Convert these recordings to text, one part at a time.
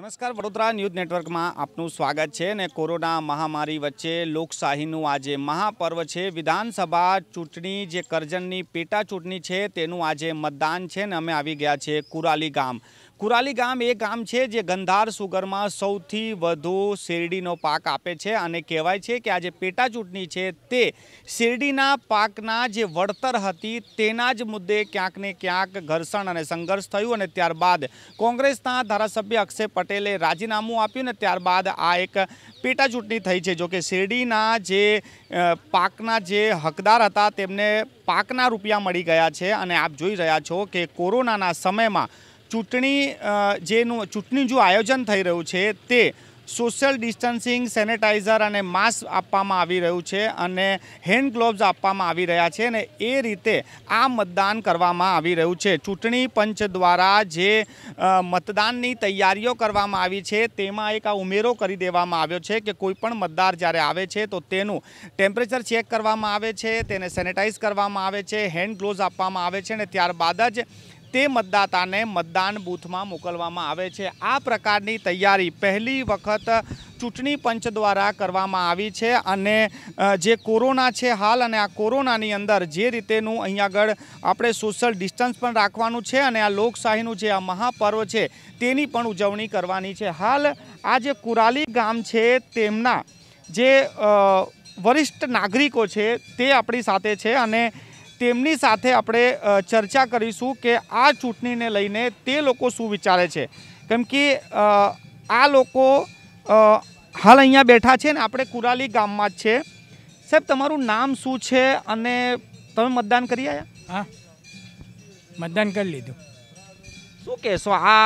નમસ્કાર વડોદરા ન્યૂઝ નેટવર્કમાં આપનું સ્વાગત છે અને કોરોના મહામારી વચ્ચે લોકશાહીનું આજે મહાપર્વ છે વિધાનસભા ચૂંટણી જે કરજણની પેટા ચૂંટણી છે તેનું આજે મતદાન છે અને અમે આવી ગયા છે કુરાલી ગામ કુરાલી ગામ એ ગામ છે જે ગંધાર સુગરમાં સૌથી વધુ શેરડીનો પાક આપે છે અને કહેવાય છે કે આ જે પેટા ચૂંટણી છે તે શેરડીના પાકના જે વળતર હતી તેના જ મુદ્દે ક્યાંક ને ક્યાંક ઘર્ષણ અને સંઘર્ષ થયું અને ત્યારબાદ કોંગ્રેસના ધારાસભ્ય અક્ષય પટેલે રાજીનામું આપ્યું ને ત્યારબાદ આ એક પેટા ચૂંટણી થઈ છે જોકે શેરડીના જે પાકના જે હકદાર હતા તેમને પાકના રૂપિયા મળી ગયા છે અને આપ જોઈ રહ્યા છો કે કોરોનાના સમયમાં ચૂંટણી જેનું ચૂંટણી જો આયોજન થઈ રહ્યું છે તે સોશિયલ ડિસ્ટન્સિંગ સેનેટાઈઝર અને માસ્ક આપવામાં આવી રહ્યું છે અને હેન્ડ ગ્લોવ્સ આપવામાં આવી રહ્યા છે અને એ રીતે આ મતદાન કરવામાં આવી રહ્યું છે ચૂંટણી પંચ દ્વારા જે મતદાનની તૈયારીઓ કરવામાં આવી છે તેમાં એક આ ઉમેરો કરી દેવામાં આવ્યો છે કે કોઈપણ મતદાર જ્યારે આવે છે તો તેનું ટેમ્પરેચર ચેક કરવામાં આવે છે તેને સેનેટાઈઝ કરવામાં આવે છે હેન્ડ ગ્લોવ્સ આપવામાં આવે છે અને ત્યારબાદ જ તે મતદાતાને મતદાન બૂથમાં મોકલવામાં આવે છે આ પ્રકારની તૈયારી પહેલી વખત ચૂંટણી પંચ દ્વારા કરવામાં આવી છે અને જે કોરોના છે હાલ અને આ કોરોનાની અંદર જે રીતેનું અહીં આગળ આપણે સોશિયલ ડિસ્ટન્સ પણ રાખવાનું છે અને આ લોકશાહીનું જે આ મહાપર્વ છે તેની પણ ઉજવણી કરવાની છે હાલ આ જે કુરાલી ગામ છે તેમના જે વરિષ્ઠ નાગરિકો છે તે આપણી સાથે છે અને તેમની સાથે આપણે ચર્ચા કરીશું કે આ ચૂંટણીને લઈને તે લોકો શું વિચારે છે કેમ કે આ લોકો હાલ અહીંયા બેઠા છે ને આપણે કુરાલી ગામમાં જ છે સાહેબ તમારું નામ શું છે અને તમે મતદાન કરી આવ્યા હા મતદાન કરી લીધું શું કહેશો આ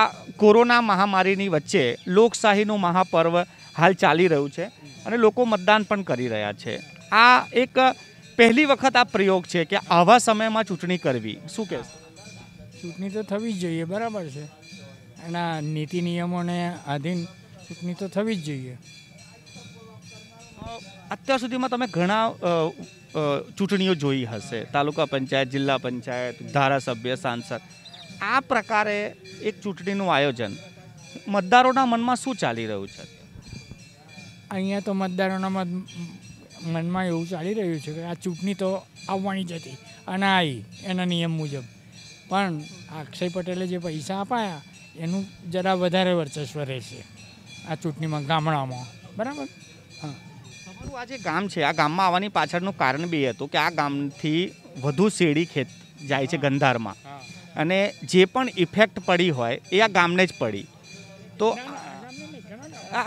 કોરોના મહામારીની વચ્ચે લોકશાહીનું મહાપર્વ હાલ ચાલી રહ્યું છે અને લોકો મતદાન પણ કરી રહ્યા છે આ એક પહેલી વખત આ પ્રયોગ છે કે આવા સમયમાં ચૂંટણી કરવી શું કહેશો ચૂંટણી તો થવી જ જોઈએ બરાબર છે એના નીતિ નિયમોને આધીન ચૂંટણી તો થવી જ જોઈએ અત્યાર સુધીમાં તમે ઘણા ચૂંટણીઓ જોઈ હશે તાલુકા પંચાયત જિલ્લા પંચાયત ધારાસભ્ય સાંસદ આ પ્રકારે એક ચૂંટણીનું આયોજન મતદારોના મનમાં શું ચાલી રહ્યું છે અહીંયા તો મતદારોના મત મનમાં એવું ચાલી રહ્યું છે કે આ ચૂંટણી તો આવવાની જ હતી અને આવી એના નિયમ મુજબ પણ અક્ષય પટેલે જે પૈસા અપાયા એનું જરા વધારે વર્ચસ્વ રહેશે આ ચૂંટણીમાં ગામડામાં બરાબર હા તમારું આ જે ગામ છે આ ગામમાં આવવાની પાછળનું કારણ બી હતું કે આ ગામથી વધુ શેરડી ખેત જાય છે ગંધારમાં અને જે પણ ઇફેક્ટ પડી હોય એ આ ગામને જ પડી તો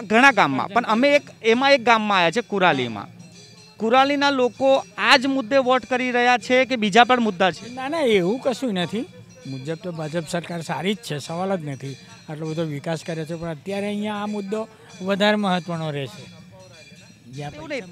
ઘણા ગામમાં પણ અમે એક એમાં એક ગામમાં આવ્યા છે કુરાલીમાં કુરાલીના લોકો આ જ મુદ્દે વોટ કરી રહ્યા છે કે બીજા પણ મુદ્દા છે ના ના એવું કશું નથી મુજબ તો ભાજપ સરકાર સારી જ છે સવાલ જ નથી આટલો બધો વિકાસ કરે છે પણ અત્યારે અહીંયા આ મુદ્દો વધારે મહત્વનો રહેશે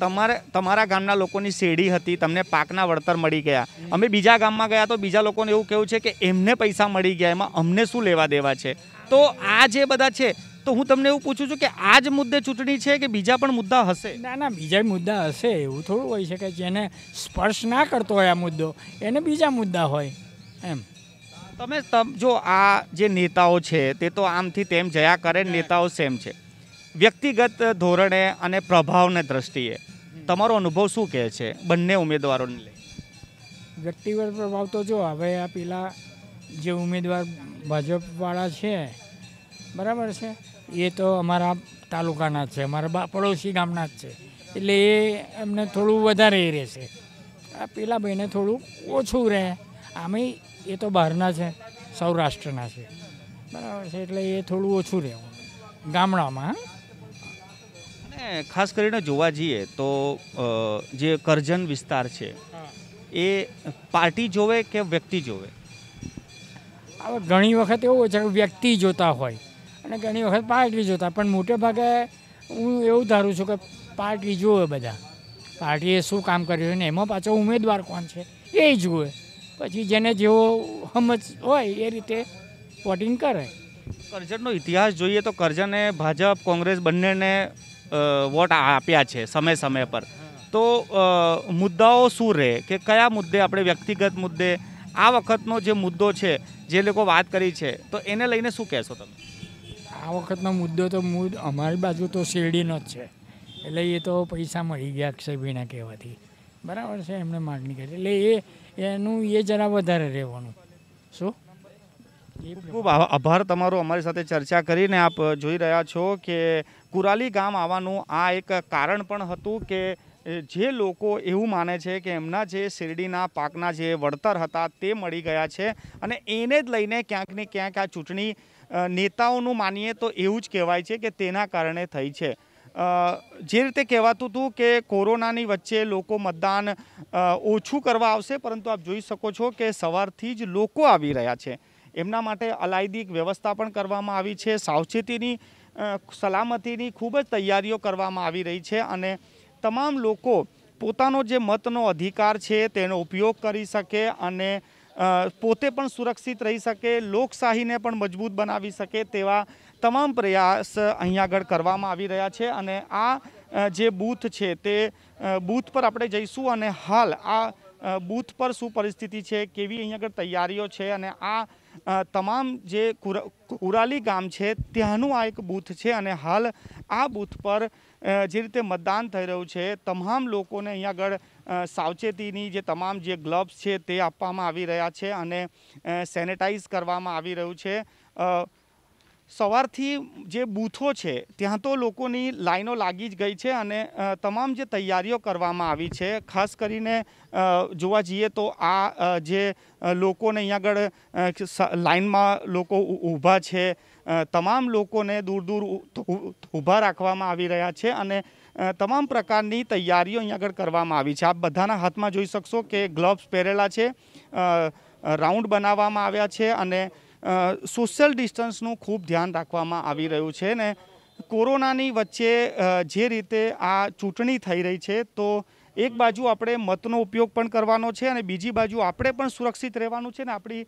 તમારે તમારા ગામના લોકોની શેરડી હતી તમને પાકના વળતર મળી ગયા અમે બીજા ગામમાં ગયા તો બીજા લોકોને એવું કેવું છે કે એમને પૈસા મળી ગયા એમાં અમને શું લેવા દેવા છે તો આ જે બધા છે તો હું તમને એવું પૂછું છું કે આ જ મુદ્દે ચૂંટણી છે કે બીજા પણ મુદ્દા હશે ના ના બીજા મુદ્દા હશે એવું થોડું હોય છે કે જેને સ્પર્શ ના કરતો હોય આ મુદ્દો એને બીજા મુદ્દા હોય એમ તમે જો આ જે નેતાઓ છે તે તો આમથી તેમ જયા કરે નેતાઓ સેમ છે વ્યક્તિગત ધોરણે અને પ્રભાવને દ્રષ્ટિએ તમારો અનુભવ શું કહે છે બંને ઉમેદવારોને લઈ વ્યક્તિગત પ્રભાવ તો જો હવે આ પેલા જે ઉમેદવાર ભાજપવાળા છે બરાબર છે એ તો અમારા તાલુકાના છે અમારા બા પડોશી ગામના જ છે એટલે એ એમને થોડું વધારે એ રહેશે આ પેલા ભાઈને થોડું ઓછું રહે આમે એ તો બહારના છે સૌરાષ્ટ્રના છે બરાબર છે એટલે એ થોડું ઓછું રહેવું ગામડામાં અને ખાસ કરીને જોવા જઈએ તો જે કરજન વિસ્તાર છે એ પાર્ટી જોવે કે વ્યક્તિ જોવે હવે ઘણી વખત એવું હોય છે કે વ્યક્તિ જોતા હોય અને ઘણી વખત પાર્ટી જોતા પણ મોટે ભાગે હું એવું ધારું છું કે પાર્ટી જોવે બધા પાર્ટીએ શું કામ કર્યું છે ને એમાં પાછો ઉમેદવાર કોણ છે એ જુએ પછી જેને જેવો સમજ હોય એ રીતે વોટિંગ કરે કરજણનો ઇતિહાસ જોઈએ તો કરજણે ભાજપ કોંગ્રેસ બંનેને વોટ આપ્યા છે સમય સમય પર તો મુદ્દાઓ શું રહે કે કયા મુદ્દે આપણે વ્યક્તિગત મુદ્દે આ વખતનો જે મુદ્દો છે જે લોકો વાત કરી છે તો એને લઈને શું કહેશો તમે આ વખતનો મુદ્દો તો મૂળ અમારી બાજુ તો શેરડીનો જ છે એટલે એ તો પૈસા મળી ગયા અક્ષયભાઈના કહેવાથી બરાબર છે એમણે માગણી કરી એટલે એ એનું એ જરા વધારે રહેવાનું શું ખૂબ આભાર તમારો અમારી સાથે ચર્ચા કરીને આપ જોઈ રહ્યા છો કે કુરાલી ગામ આવવાનું આ એક કારણ પણ હતું કે જે લોકો એવું માને છે કે એમના જે શેરડીના પાકના જે વળતર હતા તે મળી ગયા છે અને એને જ લઈને ક્યાંક ને ક્યાંક આ ચૂંટણી નેતાઓનું માનીએ તો એવું જ કહેવાય છે કે તેના કારણે થઈ છે જે રીતે કહેવાતું હતું કે કોરોનાની વચ્ચે લોકો મતદાન ઓછું કરવા આવશે પરંતુ આપ જોઈ શકો છો કે સવારથી જ લોકો આવી રહ્યા છે એમના માટે અલાયદી વ્યવસ્થા પણ કરવામાં આવી છે સાવચેતીની સલામતીની ખૂબ જ તૈયારીઓ કરવામાં આવી રહી છે અને તમામ લોકો પોતાનો જે મતનો અધિકાર છે તેનો ઉપયોગ કરી શકે અને પોતે પણ સુરક્ષિત રહી શકે લોકશાહીને પણ મજબૂત બનાવી શકે તેવા તમામ પ્રયાસ અહીં આગળ કરવામાં આવી રહ્યા છે અને આ જે બૂથ છે તે બૂથ પર આપણે જઈશું અને હાલ આ બૂથ પર શું પરિસ્થિતિ છે કેવી અહીં આગળ તૈયારીઓ છે અને આ તમામ જે કુરાલી ગામ છે ત્યાંનું આ એક બૂથ છે અને હાલ આ બૂથ પર જે રીતે મતદાન થઈ રહ્યું છે તમામ લોકોને અહીં આગળ સાવચેતીની જે તમામ જે ગ્લવ્સ છે તે આપવામાં આવી રહ્યા છે અને સેનેટાઈઝ કરવામાં આવી રહ્યું છે સવારથી જે બૂથો છે ત્યાં તો લોકોની લાઈનો લાગી જ ગઈ છે અને તમામ જે તૈયારીઓ કરવામાં આવી છે ખાસ કરીને જોવા જઈએ તો આ જે લોકોને અહીં આગળ લાઈનમાં લોકો ઊભા છે તમામ લોકોને દૂર દૂર ઊભા રાખવામાં આવી રહ્યા છે અને તમામ પ્રકારની તૈયારીઓ અહીં આગળ કરવામાં આવી છે આપ બધાના હાથમાં જોઈ શકશો કે ગ્લવ્સ પહેરેલા છે રાઉન્ડ બનાવવામાં આવ્યા છે અને સોશિયલ ડિસ્ટન્સનું ખૂબ ધ્યાન રાખવામાં આવી રહ્યું છે ને કોરોનાની વચ્ચે જે રીતે આ ચૂંટણી થઈ રહી છે તો એક બાજુ આપણે મતનો ઉપયોગ પણ કરવાનો છે અને બીજી બાજુ આપણે પણ સુરક્ષિત રહેવાનું છે ને આપણી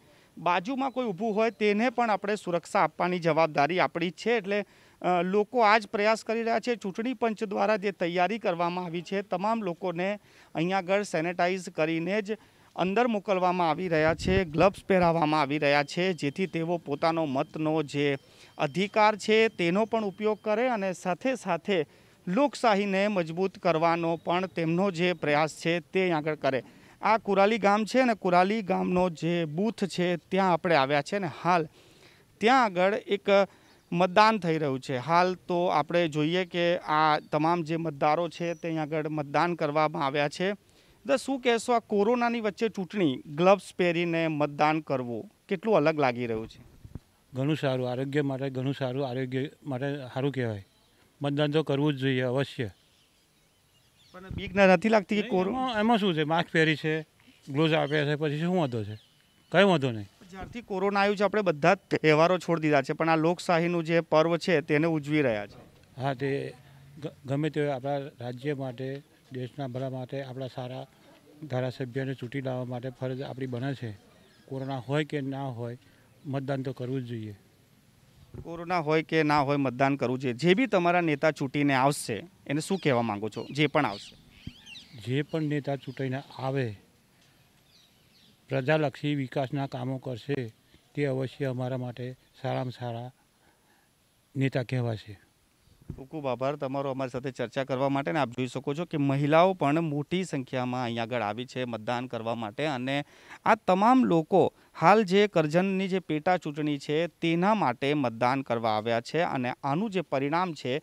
બાજુમાં કોઈ ઊભું હોય તેને પણ આપણે સુરક્ષા આપવાની જવાબદારી આપણી છે એટલે લોકો આ જ પ્રયાસ કરી રહ્યા છે ચૂંટણી પંચ દ્વારા જે તૈયારી કરવામાં આવી છે તમામ લોકોને અહીંયા આગળ સેનેટાઈઝ કરીને જ અંદર મોકલવામાં આવી રહ્યા છે ગ્લવ્સ પહેરાવવામાં આવી રહ્યા છે જેથી તેઓ પોતાનો મતનો જે અધિકાર છે તેનો પણ ઉપયોગ કરે અને સાથે સાથે લોકશાહીને મજબૂત કરવાનો પણ તેમનો જે પ્રયાસ છે તે આગળ કરે આ કુરાલી ગામ છે અને કુરાલી ગામનો જે બૂથ છે ત્યાં આપણે આવ્યા છે અને હાલ ત્યાં આગળ એક મતદાન થઈ રહ્યું છે હાલ તો આપણે જોઈએ કે આ તમામ જે મતદારો છે તે આગળ મતદાન કરવામાં આવ્યા છે તો શું કહેશો આ કોરોનાની વચ્ચે ચૂંટણી ગ્લવ્સ પહેરીને મતદાન કરવું કેટલું અલગ લાગી રહ્યું છે ઘણું સારું આરોગ્ય માટે ઘણું સારું આરોગ્ય માટે સારું કહેવાય મતદાન તો કરવું જ જોઈએ અવશ્ય પણ બીક નથી લાગતી કે કોરોના એમાં શું છે માસ્ક પહેરી છે ગ્લોવ્સ આપ્યા છે પછી શું વાંધો છે કંઈ વાંધો નહીં જ્યારથી કોરોના આવ્યું છે આપણે બધા તહેવારો છોડી દીધા છે પણ આ લોકશાહીનું જે પર્વ છે તેને ઉજવી રહ્યા છે હા તે ગમે તે આપણા રાજ્ય માટે દેશના ભલા માટે આપણા સારા ધારાસભ્યને ચૂંટી લાવવા માટે ફરજ આપણી બને છે કોરોના હોય કે ના હોય મતદાન તો કરવું જ જોઈએ કોરોના હોય કે ના હોય મતદાન કરવું જોઈએ જે બી તમારા નેતા ચૂંટીને આવશે એને શું કહેવા માગો છો જે પણ આવશે જે પણ નેતા ચૂંટાઈને આવે પ્રજાલક્ષી વિકાસના કામો કરશે તે અવશ્ય અમારા માટે સારામાં સારા નેતા કહેવાશે ખૂબ ખૂબ આભાર તમારો અમારી સાથે ચર્ચા કરવા માટે ને આપ જોઈ શકો છો કે મહિલાઓ પણ મોટી સંખ્યામાં અહીંયા આગળ આવી છે મતદાન કરવા માટે અને આ તમામ લોકો હાલ જે કરજનની જે પેટા ચૂંટણી છે તેના માટે મતદાન કરવા આવ્યા છે અને આનું જે પરિણામ છે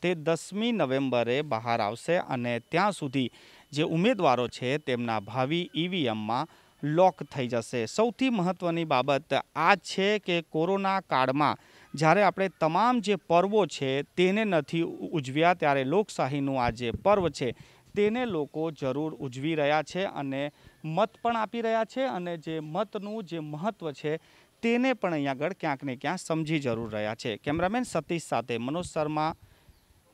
તે દસમી નવેમ્બરે બહાર આવશે અને ત્યાં સુધી જે ઉમેદવારો છે તેમના ભાવિ ઈવીએમમાં લોક થઈ જશે સૌથી મહત્ત્વની બાબત આ છે કે કોરોના કાળમાં જ્યારે આપણે તમામ જે પર્વો છે તેને નથી ઉજવ્યા ત્યારે લોકશાહીનું આ જે પર્વ છે તેને લોકો જરૂર ઉજવી રહ્યા છે અને મત પણ આપી રહ્યા છે અને જે મતનું જે મહત્ત્વ છે તેને પણ અહીંયા આગળ ક્યાંક ને ક્યાં સમજી જરૂર રહ્યા છે કેમેરામેન સતીશ સાથે મનોજ શર્મા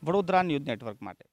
વડોદરા ન્યૂઝ નેટવર્ક માટે